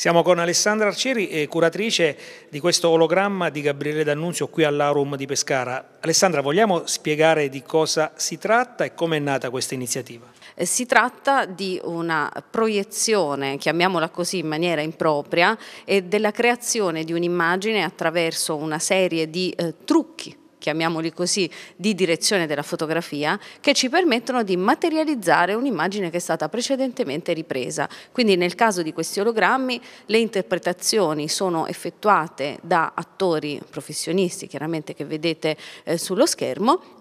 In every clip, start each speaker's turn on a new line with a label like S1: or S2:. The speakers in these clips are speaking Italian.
S1: Siamo con Alessandra Arcieri, eh, curatrice di questo ologramma di Gabriele D'Annunzio qui all'Aurum di Pescara. Alessandra, vogliamo spiegare di cosa si tratta e come è nata questa iniziativa?
S2: Eh, si tratta di una proiezione, chiamiamola così in maniera impropria, e della creazione di un'immagine attraverso una serie di eh, trucchi chiamiamoli così, di direzione della fotografia che ci permettono di materializzare un'immagine che è stata precedentemente ripresa. Quindi nel caso di questi ologrammi le interpretazioni sono effettuate da attori professionisti, chiaramente che vedete eh, sullo schermo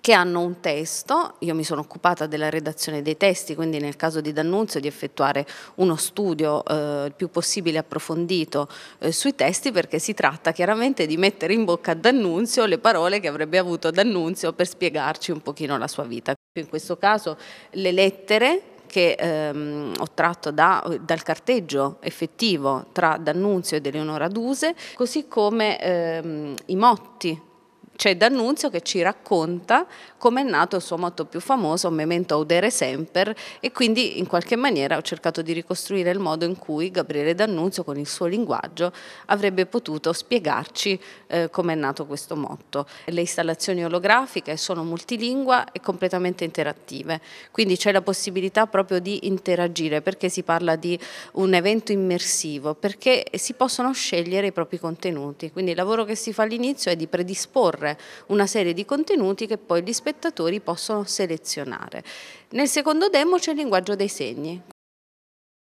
S2: che hanno un testo, io mi sono occupata della redazione dei testi, quindi nel caso di D'Annunzio di effettuare uno studio eh, il più possibile approfondito eh, sui testi perché si tratta chiaramente di mettere in bocca a D'Annunzio le parole che avrebbe avuto D'Annunzio per spiegarci un pochino la sua vita. In questo caso le lettere che ehm, ho tratto da, dal carteggio effettivo tra D'Annunzio ed Eleonora Duse, così come ehm, i motti c'è D'Annunzio che ci racconta come è nato il suo motto più famoso, Memento Audere Semper, e quindi in qualche maniera ho cercato di ricostruire il modo in cui Gabriele D'Annunzio con il suo linguaggio avrebbe potuto spiegarci eh, come è nato questo motto. Le installazioni olografiche sono multilingua e completamente interattive, quindi c'è la possibilità proprio di interagire perché si parla di un evento immersivo, perché si possono scegliere i propri contenuti, quindi il lavoro che si fa all'inizio è di predisporre proporre una serie di contenuti che poi gli spettatori possono selezionare. Nel secondo demo c'è il linguaggio dei segni,